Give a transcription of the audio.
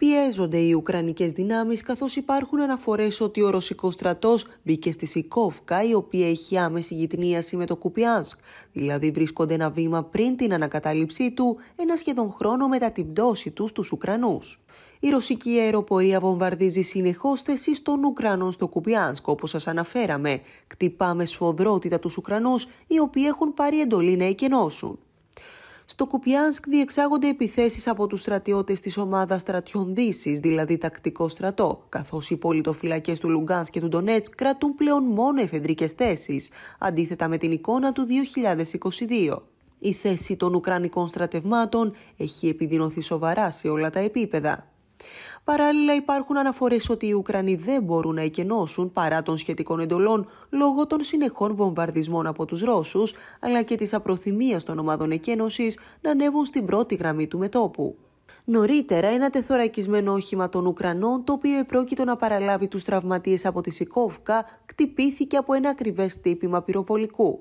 Πιέζονται οι Ουκρανικές δυνάμεις καθώς υπάρχουν αναφορές ότι ο Ρωσικός στρατός μπήκε στη Σικόφκα η οποία έχει άμεση γυτνίαση με το Κουπιάνσκ, δηλαδή βρίσκονται ένα βήμα πριν την ανακατάληψή του, ένα σχεδόν χρόνο μετά την πτώση του στους Ουκρανούς. Η ρωσική αεροπορία βομβαρδίζει συνεχώς θέσεις των Ουκρανών στο Κουπιάνσκ, όπως σας αναφέραμε. Κτυπάμε σφοδρότητα τους Ουκρανούς, οι οποίοι έχουν πάρει εντολή να εκενώσουν. Στο Κουπιάνσκ διεξάγονται επιθέσεις από τους στρατιώτες της ομάδας στρατιών Δύσης, δηλαδή τακτικό στρατό, καθώς οι πολιτοφυλακές του Λουγκάνς και του Ντονέτς κρατούν πλέον μόνο εφεδρικές θέσεις, αντίθετα με την εικόνα του 2022. Η θέση των Ουκρανικών στρατευμάτων έχει επιδεινωθεί σοβαρά σε όλα τα επίπεδα. Παράλληλα, υπάρχουν αναφορές ότι οι Ουκρανοί δεν μπορούν να εκενώσουν παρά των σχετικών εντολών λόγω των συνεχών βομβαρδισμών από τους Ρώσους, αλλά και της απροθυμίας των ομάδων εκένωσης να ανέβουν στην πρώτη γραμμή του μετόπου. Νωρίτερα, ένα τεθωρακισμένο όχημα των Ουκρανών, το οποίο επρόκειτο να παραλάβει τους τραυματίες από τη Σικόφκα, χτυπήθηκε από ένα ακριβές τύπημα πυροβολικού.